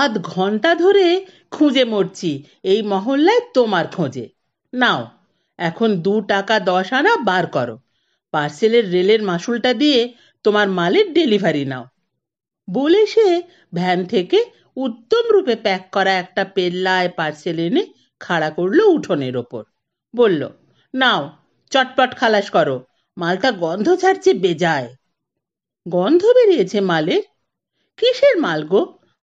আধ ঘন্টা ধরে খুঁজে মরছি এই মহল্লায় তোমার খোঁজে নাও এখন দু টাকা দশ আনা বার করো পার্সেলের রেলের মাসুলটা দিয়ে তোমার মালের ডেলিভারি নাও বলে সে ভ্যান থেকে উত্তম রূপে প্যাক করা একটা পেল্লায় পার্সেল এনে খাড়া করলো উঠোনের ওপর বলল নাও চটপট খালাস করো মালটা গন্ধ ছাড়ছে বেজায় গন্ধ বেরিয়েছে মালের কিসের মাল গো